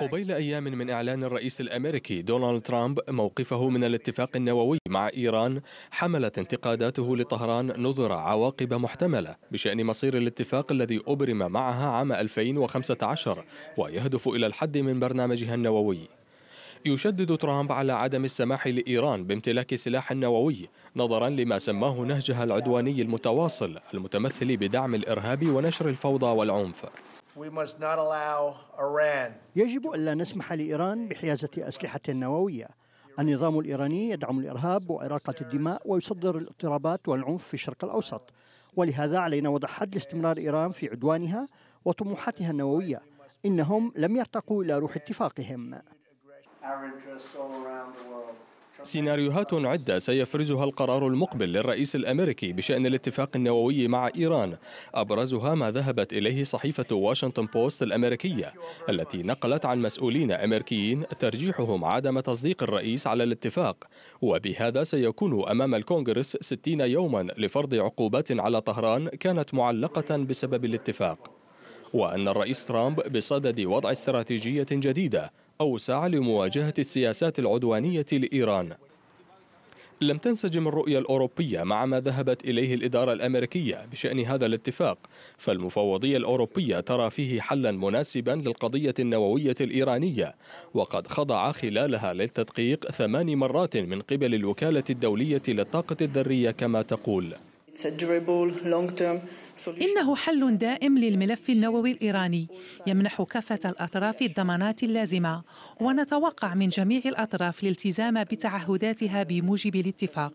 قبيل أيام من إعلان الرئيس الأمريكي دونالد ترامب موقفه من الاتفاق النووي مع إيران حملت انتقاداته لطهران نظر عواقب محتملة بشأن مصير الاتفاق الذي أبرم معها عام 2015 ويهدف إلى الحد من برنامجها النووي يشدد ترامب على عدم السماح لإيران بامتلاك سلاح نووي نظرا لما سماه نهجها العدواني المتواصل المتمثل بدعم الإرهاب ونشر الفوضى والعنف يجب ألا نسمح لإيران بحيازة أسلحة نووية النظام الإيراني يدعم الإرهاب وإراقة الدماء ويصدر الاضطرابات والعنف في الشرق الأوسط ولهذا علينا وضع حد لاستمرار إيران في عدوانها وطموحاتها النووية إنهم لم يرتقوا إلى روح اتفاقهم سيناريوهات عدة سيفرزها القرار المقبل للرئيس الأمريكي بشأن الاتفاق النووي مع إيران أبرزها ما ذهبت إليه صحيفة واشنطن بوست الأمريكية التي نقلت عن مسؤولين أمريكيين ترجيحهم عدم تصديق الرئيس على الاتفاق وبهذا سيكون أمام الكونغرس 60 يوما لفرض عقوبات على طهران كانت معلقة بسبب الاتفاق وأن الرئيس ترامب بصدد وضع استراتيجية جديدة أوسع لمواجهة السياسات العدوانية لإيران لم تنسجم الرؤية الأوروبية مع ما ذهبت إليه الإدارة الأمريكية بشأن هذا الاتفاق فالمفوضية الأوروبية ترى فيه حلا مناسبا للقضية النووية الإيرانية وقد خضع خلالها للتدقيق ثمان مرات من قبل الوكالة الدولية للطاقة الذرية كما تقول إنه حل دائم للملف النووي الإيراني يمنح كافة الأطراف الضمانات اللازمة ونتوقع من جميع الأطراف الالتزام بتعهداتها بموجب الاتفاق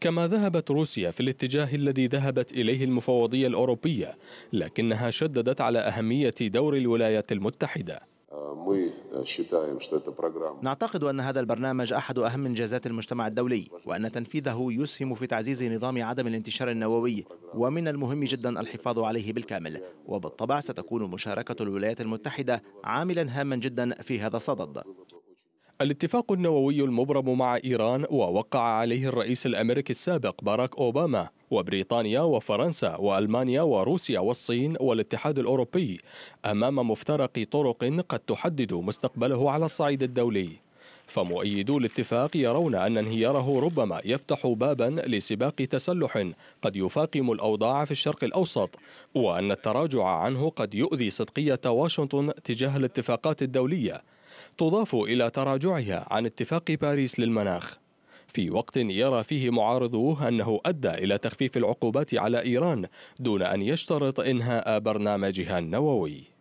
كما ذهبت روسيا في الاتجاه الذي ذهبت إليه المفوضية الأوروبية لكنها شددت على أهمية دور الولايات المتحدة Э, э, نعتقد أن هذا البرنامج أحد أهم إنجازات المجتمع الدولي وأن تنفيذه يسهم في تعزيز نظام عدم الانتشار النووي ومن المهم جدا الحفاظ عليه بالكامل وبالطبع ستكون مشاركة الولايات المتحدة عاملا هاما جدا في هذا الصدد الاتفاق النووي المبرم مع إيران ووقع عليه الرئيس الأمريكي السابق باراك أوباما وبريطانيا وفرنسا والمانيا وروسيا والصين والاتحاد الاوروبي امام مفترق طرق قد تحدد مستقبله على الصعيد الدولي فمؤيدو الاتفاق يرون أن انهياره ربما يفتح بابا لسباق تسلح قد يفاقم الأوضاع في الشرق الأوسط وأن التراجع عنه قد يؤذي صدقية واشنطن تجاه الاتفاقات الدولية تضاف إلى تراجعها عن اتفاق باريس للمناخ في وقت يرى فيه معارضوه أنه أدى إلى تخفيف العقوبات على إيران دون أن يشترط إنهاء برنامجها النووي